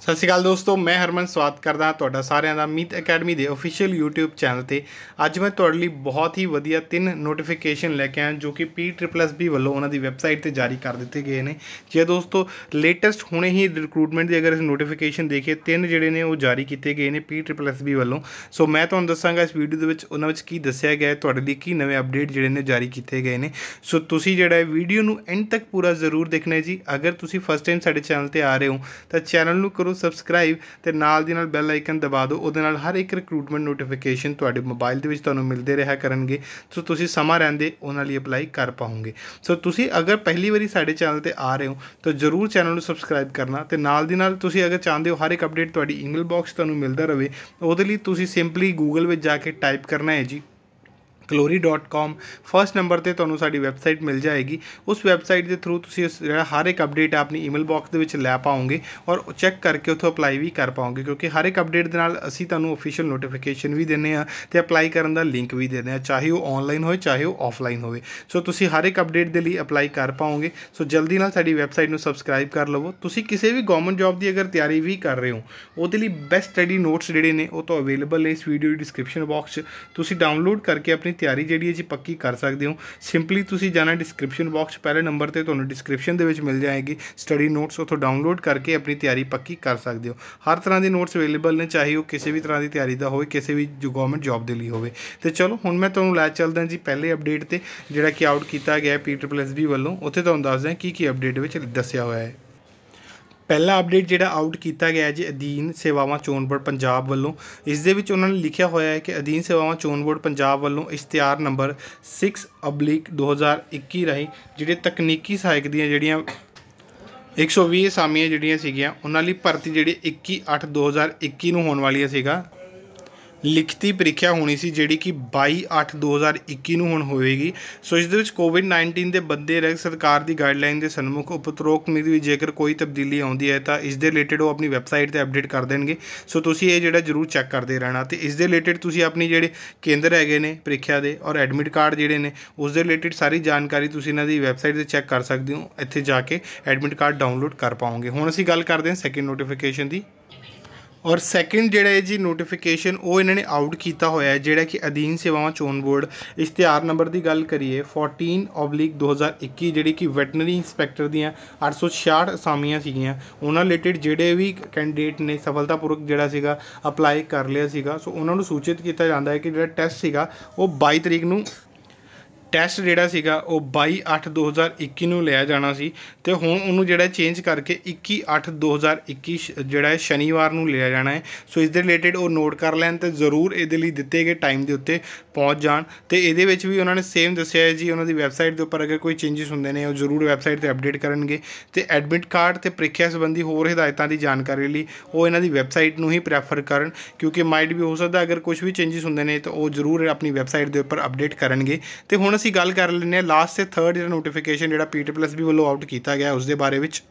ਸਤਿ ਸ਼੍ਰੀ ਅਕਾਲ ਦੋਸਤੋ ਮੈਂ ਹਰਮਨ ਸਵਾਗਤ ਕਰਦਾ ਤੁਹਾਡਾ ਸਾਰਿਆਂ ਦਾ ਮੀਤ ਅਕੈਡਮੀ ਦੇ ਅਫੀਸ਼ੀਅਲ YouTube ਚੈਨਲ ਤੇ ਅੱਜ ਮੈਂ ਤੁਹਾਡੇ ਲਈ ਬਹੁਤ ਹੀ ਵਧੀਆ ਤਿੰਨ ਨੋਟੀਫਿਕੇਸ਼ਨ ਲੈ ਕੇ ਆਇਆ ਜੋ ਕਿ P++B ਵੱਲੋਂ ਉਹਨਾਂ ਦੀ ਵੈਬਸਾਈਟ ਤੇ ਜਾਰੀ ਕਰ ਦਿੱਤੇ ਗਏ ਨੇ ਜੇ ਦੋਸਤੋ ਲੇਟੈਸਟ ਹੁਣੇ ਹੀ ਰਿਕਰੂਟਮੈਂਟ ਦੀ ਅਗਰ ਅਸੀਂ ਨੋਟੀਫਿਕੇਸ਼ਨ ਦੇਖੀਏ ਤਿੰਨ ਜਿਹੜੇ ਨੇ ਉਹ ਜਾਰੀ ਕੀਤੇ ਗਏ ਨੇ P++B ਵੱਲੋਂ ਸੋ ਮੈਂ ਤੁਹਾਨੂੰ ਦੱਸਾਂਗਾ ਇਸ ਵੀਡੀਓ ਦੇ ਵਿੱਚ ਉਹਨਾਂ ਵਿੱਚ ਕੀ ਦੱਸਿਆ ਗਿਆ ਹੈ ਤੁਹਾਡੇ ਲਈ ਕੀ ਨਵੇਂ ਅਪਡੇਟ ਜਿਹੜੇ ਨੇ ਜਾਰੀ ਕੀਤੇ ਗਏ ਨੇ ਸੋ ਤੁਸੀਂ ਜਿਹੜਾ ਹੈ ਵੀਡੀਓ ਨੂੰ ਐਂਡ ਤੱਕ ਪੂਰਾ ਜ਼ਰੂਰ ਦੇਖਣਾ ਜੀ ਅਗਰ ਤੁਸੀਂ ਫਸਟ ਟਾਈਮ ਸਾਡੇ ਚੈਨਲ ਤੇ ਆ ਰਹੇ ਹੋ ਤਾਂ ਚੈਨਲ ਨੂੰ ਕਰੋ ਸਬਸਕ੍ਰਾਈਬ ਤੇ ਨਾਲ ਦੀ ਨਾਲ ਬੈਲ ਆਈਕਨ ਦਬਾ ਦਿਓ ਉਹਦੇ ਨਾਲ ਹਰ ਇੱਕ ਰਿਕਰੂਟਮੈਂਟ ਨੋਟੀਫਿਕੇਸ਼ਨ ਤੁਹਾਡੇ ਮੋਬਾਈਲ ਦੇ ਵਿੱਚ ਤੁਹਾਨੂੰ ਮਿਲਦੇ ਰਿਹਾ ਕਰਨਗੇ ਸੋ ਤੁਸੀਂ ਸਮਾਂ ਰਹਿੰਦੇ ਉਹਨਾਂ ਲਈ ਅਪਲਾਈ ਕਰ ਪਾਉਂਗੇ ਸੋ ਤੁਸੀਂ ਅਗਰ ਪਹਿਲੀ ਵਾਰੀ ਸਾਡੇ ਚੈਨਲ ਤੇ ਆ ਰਹੇ ਹੋ ਤਾਂ ਜਰੂਰ ਚੈਨਲ ਨੂੰ ਸਬਸਕ੍ਰਾਈਬ ਕਰਨਾ ਤੇ ਨਾਲ ਦੀ ਨਾਲ ਤੁਸੀਂ ਅਗਰ ਚਾਹੁੰਦੇ ਹੋ ਹਰ ਇੱਕ ਅਪਡੇਟ ਤੁਹਾਡੀ ਈਮੇਲ ਬਾਕਸ ਤੁਹਾਨੂੰ ਮਿਲਦਾ ਰਹੇ ਉਹਦੇ ਲਈ ਤੁਸੀਂ ਸਿੰਪਲੀ ਗੂਗਲ ਵਿੱਚ ਜਾ ਕੇ ਟਾਈਪ ਕਰਨਾ ਹੈ ਜੀ glory.com ਫਰਸਟ ਨੰਬਰ ਤੇ ਤੁਹਾਨੂੰ ਸਾਡੀ ਵੈਬਸਾਈਟ ਮਿਲ ਜਾਏਗੀ ਉਸ ਵੈਬਸਾਈਟ ਦੇ ਥਰੂ ਤੁਸੀਂ ਜਿਹੜਾ ਹਰ ਇੱਕ ਅਪਡੇਟ ਆਪਣੀ ਈਮੇਲ ਬਾਕਸ ਦੇ ਵਿੱਚ ਲੈ ਪਾਓਗੇ ਔਰ ਚੈੱਕ ਕਰਕੇ ਉੱਥੋਂ ਅਪਲਾਈ ਵੀ ਕਰ ਪਾਓਗੇ ਕਿਉਂਕਿ ਹਰ ਇੱਕ ਅਪਡੇਟ ਦੇ ਨਾਲ ਅਸੀਂ ਤੁਹਾਨੂੰ ਅਫੀਸ਼ੀਅਲ ਨੋਟੀਫਿਕੇਸ਼ਨ ਵੀ ਦਿੰਨੇ ਆ ਤੇ ਅਪਲਾਈ ਕਰਨ ਦਾ ਲਿੰਕ ਵੀ ਦਿੰਨੇ ਆ ਚਾਹੇ ਉਹ ਆਨਲਾਈਨ ਹੋਵੇ ਚਾਹੇ ਉਹ ਆਫਲਾਈਨ ਹੋਵੇ ਸੋ ਤੁਸੀਂ ਹਰ ਇੱਕ ਅਪਡੇਟ ਦੇ ਲਈ ਅਪਲਾਈ ਕਰ ਪਾਓਗੇ ਸੋ ਜਲਦੀ ਨਾਲ ਸਾਡੀ ਵੈਬਸਾਈਟ ਨੂੰ ਸਬਸਕ੍ਰਾਈਬ ਕਰ ਲਵੋ ਤੁਸੀਂ ਕਿਸੇ ਵੀ ਗਵਰਨਮੈਂਟ ਜੌਬ ਦੀ ਅਗਰ ਤਿਆਰੀ ਵੀ ਕਰ ਰਹੇ ਹੋ ਉਹਦੇ ਲਈ ਬੈਸਟ ਸਟੱਡੀ ਨੋਟਸ ਜਿਹੜੇ ਨੇ ਉਹ ਤੋਂ ਅਵੇਲੇਬਲ ਨੇ ਇਸ ਵੀਡੀਓ ਦੀ ਡਿਸਕ੍ਰਿਪਸ਼ਨ ਬਾਕਸ 'ਚ ਤੁਸੀਂ ਡਾਊਨਲੋਡ ਕਰਕੇ ਆਪਣੀ ਤਿਆਰੀ ਜਿਹੜੀ ਹੈ ਜੀ ਪੱਕੀ ਕਰ ਸਕਦੇ ਹੋ ਸਿੰਪਲੀ ਤੁਸੀਂ ਜਾਣਾ ਡਿਸਕ੍ਰਿਪਸ਼ਨ ਬਾਕਸ ਪਹਿਲੇ ਨੰਬਰ ਤੇ ਤੁਹਾਨੂੰ ਡਿਸਕ੍ਰਿਪਸ਼ਨ ਦੇ ਵਿੱਚ ਮਿਲ ਜਾਏਗੀ ਸਟੱਡੀ ਨੋਟਸ ਉਥੋਂ ਡਾਊਨਲੋਡ ਕਰਕੇ ਆਪਣੀ ਤਿਆਰੀ ਪੱਕੀ ਕਰ ਸਕਦੇ ਹੋ ਹਰ ਤਰ੍ਹਾਂ ਦੇ ਨੋਟਸ ਅਵੇਲੇਬਲ ਨੇ ਚਾਹੇ ਉਹ ਕਿਸੇ ਵੀ ਤਰ੍ਹਾਂ ਦੀ ਤਿਆਰੀ ਦਾ ਹੋਵੇ ਕਿਸੇ ਵੀ ਜੋ ਗਵਰਨਮੈਂਟ ਜੌਬ ਦੇ ਲਈ ਹੋਵੇ ਤੇ ਚਲੋ ਹੁਣ ਮੈਂ ਤੁਹਾਨੂੰ ਲੈ ਚੱਲਦਾ ਜੀ ਪਹਿਲੇ ਅਪਡੇਟ ਤੇ ਜਿਹੜਾ ਕਿ ਆਊਟ ਕੀਤਾ ਗਿਆ ਹੈ ਟ੍ਰਿਪਲ ਐਸ ਵੱਲੋਂ ਉੱਥੇ ਤੁਹਾਨੂੰ ਦੱਸਦਾ ਕੀ ਕੀ ਅਪਡੇਟ ਵਿੱਚ ਦੱਸਿਆ ਹੋਇਆ ਹੈ ਪਹਿਲਾ ਅਪਡੇਟ ਜਿਹੜਾ ਆਊਟ ਕੀਤਾ ਗਿਆ ਜੀ ਅਧੀਨ ਸੇਵਾਵਾਂ ਚੋਣ ਬੋਰਡ ਪੰਜਾਬ ਵੱਲੋਂ ਇਸ ਦੇ ਵਿੱਚ ਉਹਨਾਂ ਨੇ ਲਿਖਿਆ ਹੋਇਆ ਹੈ ਕਿ ਅਧੀਨ ਸੇਵਾਵਾਂ ਚੋਣ ਬੋਰਡ ਪੰਜਾਬ ਵੱਲੋਂ ਇਸ਼ਤਿਹਾਰ ਨੰਬਰ 6 ਅਬਲਿਕ 2021 ਰਹੀ ਜਿਹੜੇ ਤਕਨੀਕੀ ਸਹਾਇਕ ਦੀਆਂ ਜਿਹੜੀਆਂ 120 ਸਾਮੀਆਂ ਜਿਹੜੀਆਂ ਸੀਗੀਆਂ ਉਹਨਾਂ ਲਈ ਭਰਤੀ ਜਿਹੜੀ 21 8 2021 ਨੂੰ ਹੋਣ ਵਾਲੀ ਹੈ ਸੀਗਾ ਲਿਖਤੀ ਪ੍ਰੀਖਿਆ ਹੋਣੀ ਸੀ ਜਿਹੜੀ ਕਿ 22 8 2021 ਨੂੰ ਹੁਣ ਹੋਵੇਗੀ ਸੋ ਇਸ ਦੇ ਵਿੱਚ ਕੋਵਿਡ-19 ਦੇ ਬੰਦੇ ਰਹਿ ਸਰਕਾਰ ਦੀ ਗਾਈਡਲਾਈਨ ਦੇ ਸਨਮੁਖ ਉਪਤਰੋਕ ਮਿਤੀ ਵੀ ਜੇਕਰ ਕੋਈ ਤਬਦੀਲੀ ਆਉਂਦੀ ਹੈ ਤਾਂ ਇਸ ਦੇ ਰਿਲੇਟਡ ਉਹ ਆਪਣੀ ਵੈਬਸਾਈਟ ਤੇ ਅਪਡੇਟ ਕਰ ਦੇਣਗੇ ਸੋ ਤੁਸੀਂ ਇਹ ਜਿਹੜਾ ਜ਼ਰੂਰ ਚੈੱਕ ਕਰਦੇ ਰਹਿਣਾ ਤੇ ਇਸ ਦੇ ਰਿਲੇਟਡ ਤੁਸੀਂ ਆਪਣੀ ਜਿਹੜੇ ਕੇਂਦਰ ਹੈਗੇ ਨੇ ਪ੍ਰੀਖਿਆ ਦੇ ਔਰ ਐਡਮਿਟ ਕਾਰਡ ਜਿਹੜੇ ਨੇ ਉਸ ਦੇ ਰਿਲੇਟਡ ਸਾਰੀ ਜਾਣਕਾਰੀ ਤੁਸੀਂ ਇਹਨਾਂ ਦੀ ਵੈਬਸਾਈਟ ਤੇ ਚੈੱਕ ਕਰ ਸਕਦੇ ਹੋ ਇੱਥੇ ਜਾ ਕੇ ਐਡਮਿਟ ਕਾਰਡ ਡਾਊਨਲੋਡ ਕਰ ਪਾਓਗੇ ਹੁਣ ਅਸੀਂ ਗੱਲ ਕਰਦੇ ਹਾਂ ਸੈਕਿੰਡ ਨੋਟੀਫਿਕੇਸ਼ਨ ਦੀ ਔਰ ਸੈਕਿੰਡ ਜਿਹੜਾ ਹੈ ਜੀ ਨੋਟੀਫਿਕੇਸ਼ਨ ਉਹ ਇਹਨਾਂ ਨੇ ਆਊਟ ਕੀਤਾ ਹੋਇਆ ਹੈ ਜਿਹੜਾ ਕਿ ਅਧੀਨ ਸੇਵਾਵਾਂ ਚੋਣ ਬੋਰਡ ਇਸ਼ਤਿਹਾਰ ਨੰਬਰ ਦੀ ਗੱਲ ਕਰੀਏ 14/2021 ਜਿਹੜੀ ਕਿ ਵੈਟਰਨਰੀ ਇੰਸਪੈਕਟਰ ਦੀਆਂ 866 ਅਸਾਮੀਆਂ ਸੀਗੀਆਂ ਉਹਨਾਂ ਰਿਲੇਟਡ ਜਿਹੜੇ ਵੀ ਕੈਂਡੀਡੇਟ ਨੇ ਸਫਲਤਾਪੂਰਕ ਜਿਹੜਾ ਸੀਗਾ ਅਪਲਾਈ ਕਰ ਲਿਆ ਸੀਗਾ ਸੋ ਉਹਨਾਂ ਨੂੰ ਸੂਚਿਤ ਕੀਤਾ ਜਾਂਦਾ ਹੈ ਕਿ ਜਿਹੜਾ ਟੈਸਟ ਸੀਗਾ ਉਹ 22 ਤਰੀਕ ਨੂੰ ਟੈਸਟ ਜਿਹੜਾ ਸੀਗਾ ਉਹ 22/8/2021 ਨੂੰ ਲਿਆ ਜਾਣਾ ਸੀ ਤੇ ਹੁਣ ਉਹਨੂੰ ਜਿਹੜਾ ਚੇਂਜ ਕਰਕੇ 21/8/2021 ਜਿਹੜਾ ਹੈ ਸ਼ਨੀਵਾਰ ਨੂੰ ਲਿਆ ਜਾਣਾ ਹੈ ਸੋ ਇਸ ਦੇ ਰਿਲੇਟਡ ਉਹ ਨੋਟ ਕਰ ਲੈਣ ਤੇ ਜ਼ਰੂਰ ਇਹਦੇ ਲਈ ਦਿੱਤੇ ਗਏ ਟਾਈਮ ਦੇ ਉੱਤੇ ਪਹੁੰਚ ਜਾਣ ਤੇ ਇਹਦੇ ਵਿੱਚ ਵੀ ਉਹਨਾਂ ਨੇ ਸੇਮ ਦੱਸਿਆ ਹੈ ਜੀ ਉਹਨਾਂ ਦੀ ਵੈਬਸਾਈਟ ਦੇ ਉੱਪਰ ਅਗਰ ਕੋਈ ਚੇਂਜਸ ਹੁੰਦੇ ਨੇ ਉਹ ਜ਼ਰੂਰ ਵੈਬਸਾਈਟ ਤੇ ਅਪਡੇਟ ਕਰਨਗੇ ਤੇ ਐਡਮਿਟ ਕਾਰਡ ਤੇ ਪ੍ਰੀਖਿਆ ਸੰਬੰਧੀ ਹੋਰ ਹਦਾਇਤਾਂ ਦੀ ਜਾਣਕਾਰੀ ਲਈ ਉਹ ਇਹਨਾਂ ਦੀ ਵੈਬਸਾਈਟ ਨੂੰ ਹੀ ਪ੍ਰੈਫਰ ਕਰਨ ਕਿਉਂਕਿ ਮਾਈਟ ਵੀ ਹੋ ਸਕਦਾ ਅਗਰ ਕੁਝ ਵੀ ਚੇਂਜਸ ਹੁੰਦੇ ਨੇ ਤਾਂ ਉਹ ਜ਼ਰੂਰ ਆਪਣੀ ਵੈਬਸਾਈਟ ਦੇ ਉੱਪਰ ਅਪਡੇਟ ਕਰਨਗੇ ਤੇ ਹੁਣ ਅਸੀਂ ਗੱਲ ਕਰ ਲੈਂਦੇ ਹਾਂ ਲਾਸਟ ਤੇ ਥਰਡ ਜਿਹੜਾ ਨੋਟੀਫਿਕੇਸ਼ਨ ਜਿਹੜਾ ਪਲੱਸ ਵੀ ਵੱਲੋਂ ਆਊਟ ਕੀਤਾ ਗਿਆ ਉਸ ਦੇ ਬਾਰੇ ਵਿੱਚ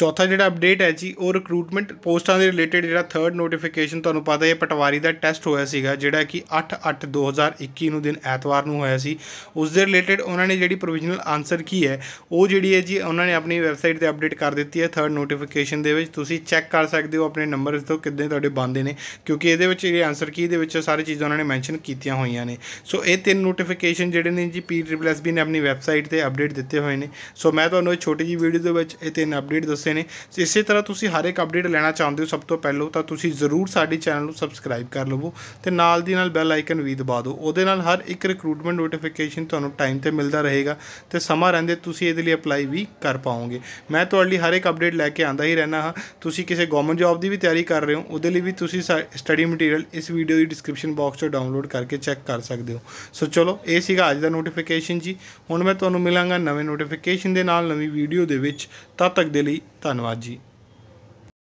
ਚੌਥਾ ਜਿਹੜਾ ਅਪਡੇਟ ਹੈ ਜੀ ਉਹ ਰਿਕਰੂਟਮੈਂਟ ਪੋਸਟਾਂ ਦੇ ਰਿਲੇਟਡ ਜਿਹੜਾ ਥਰਡ ਨੋਟੀਫਿਕੇਸ਼ਨ ਤੁਹਾਨੂੰ ਪਤਾ ਹੈ ਪਟਵਾਰੀ ਦਾ ਟੈਸਟ ਹੋਇਆ ਸੀਗਾ ਜਿਹੜਾ ਕਿ 8/8/2021 ਨੂੰ ਦਿਨ ਐਤਵਾਰ ਨੂੰ ਹੋਇਆ ਸੀ ਉਸ ਦੇ ਰਿਲੇਟਡ ਉਹਨਾਂ ਨੇ ਜਿਹੜੀ ਪ੍ਰੋਵੀਜ਼ਨਲ ਆਨਸਰ ਕੀ ਹੈ ਉਹ ਜਿਹੜੀ ਹੈ ਜੀ ਉਹਨਾਂ ਨੇ ਆਪਣੀ ਵੈਬਸਾਈਟ ਤੇ ਅਪਡੇਟ ਕਰ ਦਿੱਤੀ ਹੈ ਥਰਡ ਨੋਟੀਫਿਕੇਸ਼ਨ ਦੇ ਵਿੱਚ ਤੁਸੀਂ ਚੈੱਕ ਕਰ ਸਕਦੇ ਹੋ ਆਪਣੇ ਨੰਬਰਸ ਤੋਂ ਕਿੰਨੇ ਤੁਹਾਡੇ ਬੰਦੇ ਨੇ ਕਿਉਂਕਿ ਇਹਦੇ ਵਿੱਚ ਇਹ ਆਨਸਰ ਕੀ ਦੇ ਵਿੱਚ ਸਾਰੀ ਚੀਜ਼ਾਂ ਉਹਨਾਂ ਨੇ ਮੈਂਸ਼ਨ ਕੀਤੀਆਂ ਹੋਈਆਂ ਨੇ ਸੋ ਇਹ ਤਿੰਨ ਨੋਟੀਫਿਕੇਸ਼ਨ ਜਿਹੜੇ ਨੇ ਜੀ ਪੀ ਟ੍ਰਿਪਲ ਐਸ ਬੀ ਨੇ ਆਪਣੀ ਵੈਬਸਾਈਟ ਤੇ ਅਪਡੇਟ ਦਿੱਤੇ ਹੋਏ ਨੇ ਸੋ ਮੈਂ ਤੁਹਾਨੂੰ ਇਹ ਛੋਟੀ ਜੀ ਵੀਡੀਓ ਦੇ ਵਿੱਚ ਇਹ ਤਿੰਨ ਅਪਡੇਟ ਦੱਸ ਦੱਸੇ ਨੇ ਇਸੇ ਤਰ੍ਹਾਂ ਤੁਸੀਂ ਹਰ ਇੱਕ ਅਪਡੇਟ ਲੈਣਾ ਚਾਹੁੰਦੇ ਹੋ ਸਭ ਤੋਂ ਪਹਿਲਾਂ ਤਾਂ ਤੁਸੀਂ ਜ਼ਰੂਰ ਸਾਡੇ ਚੈਨਲ ਨੂੰ ਸਬਸਕ੍ਰਾਈਬ ਕਰ ਲਵੋ ਤੇ ਨਾਲ ਦੀ ਨਾਲ ਬੈਲ ਆਈਕਨ ਵੀ ਦਬਾ ਦਿਓ ਉਹਦੇ ਨਾਲ ਹਰ ਇੱਕ ਰਿਕਰੂਟਮੈਂਟ ਨੋਟੀਫਿਕੇਸ਼ਨ ਤੁਹਾਨੂੰ ਟਾਈਮ ਤੇ ਮਿਲਦਾ ਰਹੇਗਾ ਤੇ ਸਮਾਂ ਰਹਿੰਦੇ ਤੁਸੀਂ ਇਹਦੇ ਲਈ ਅਪਲਾਈ ਵੀ ਕਰ ਪਾਓਗੇ ਮੈਂ ਤੁਹਾਡੇ ਲਈ ਹਰ ਇੱਕ ਅਪਡੇਟ ਲੈ ਕੇ ਆਂਦਾ ਹੀ ਰਹਿਣਾ ਹਾਂ ਤੁਸੀਂ ਕਿਸੇ ਗਵਰਨਮੈਂਟ ਜੌਬ ਦੀ ਵੀ ਤਿਆਰੀ ਕਰ ਰਹੇ ਹੋ ਉਹਦੇ ਲਈ ਵੀ ਤੁਸੀਂ ਸਟੱਡੀ ਮਟੀਰੀਅਲ ਇਸ ਵੀਡੀਓ ਦੀ ਡਿਸਕ੍ਰਿਪਸ਼ਨ ਬਾਕਸ ਤੋਂ ਡਾਊਨਲੋਡ ਕਰਕੇ ਚੈੱਕ ਕਰ ਸਕਦੇ ਹੋ ਸੋ ਚਲੋ ਇਹ ਸੀਗਾ ਅੱਜ ਦਾ ਨੋਟੀਫਿਕੇਸ਼ਨ ਜੀ ਹੁਣ ਮੈਂ ਤੁਹਾਨੂੰ ਮਿਲਾਂਗਾ ਨਵੇਂ ਨੋਟੀਫਿਕੇਸ਼ਨ ਦੇ ਨਾਲ ਨਵੀਂ ਵੀਡੀਓ ਦੇ ਵਿੱਚ ਤਦ ਤੱਕ ਦੇ ਲਈ ਧੰਨਵਾਦ ਜੀ